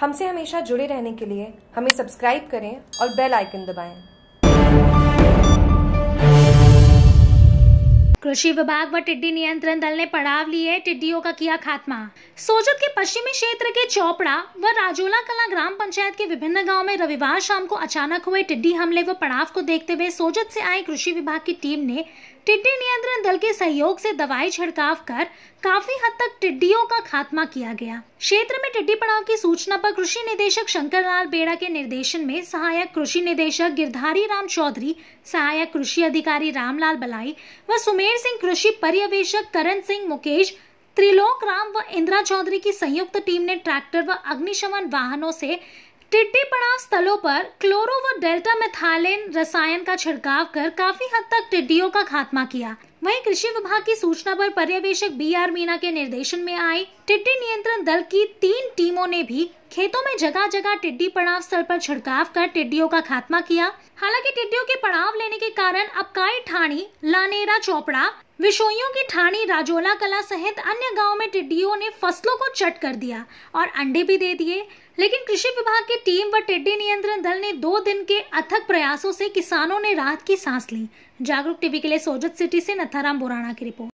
हमसे हमेशा जुड़े रहने के लिए हमें सब्सक्राइब करें और बेल आइकन दबाएं। कृषि विभाग व टिड्डी नियंत्रण दल ने पड़ाव लिए टिड्डियों का किया खात्मा सोजत के पश्चिमी क्षेत्र के चौपड़ा व राजोला कला ग्राम पंचायत के विभिन्न गांव में रविवार शाम को अचानक हुए टिड्डी हमले व पड़ाव को देखते हुए सोजत से आई कृषि विभाग की टीम ने टिड्डी नियंत्रण दल के सहयोग से दवाई छिड़काव कर काफी हद तक टिड्डियों का खात्मा किया गया क्षेत्र में टिड्डी पड़ाव की सूचना पर कृषि निदेशक शंकर लाल बेड़ा के निर्देशन में सहायक कृषि निदेशक गिरधारी राम चौधरी सहायक कृषि अधिकारी रामलाल बलाई व सुमेर सिंह कृषि पर्यवेक्षक करण सिंह मुकेश त्रिलोक राम व इंदिरा चौधरी की संयुक्त टीम ने ट्रैक्टर व अग्निशमन वाहनों से टिड्डी पड़ाव स्थलों पर क्लोरो व डेल्टा मिथालेन रसायन का छिड़काव कर काफी हद तक टिड्डियों का खात्मा किया वहीं कृषि विभाग की सूचना पर पर्यवेक्षक बी आर मीना के निर्देशन में आई टिड्डी नियंत्रण दल की तीन टीमों ने भी खेतों में जगह जगह टिड्डी पड़ाव स्थल पर छिड़काव कर टिड्डियों का खात्मा किया हालांकि टिड्डियों के पड़ाव लेने के कारण अब काई ठाणी लानेरा चौपड़ा विशोइयों की ठाणी राजोला कला सहित अन्य गाँव में टिड्डियों ने फसलों को चट कर दिया और अंडे भी दे दिए लेकिन कृषि विभाग की टीम व टिड्डी नियंत्रण दल ने दो दिन के अथक प्रयासों से किसानों ने राहत की सांस ली जागरूक टीवी के लिए सोजत सिटी से कथाराम बोराणा की रिपोर्ट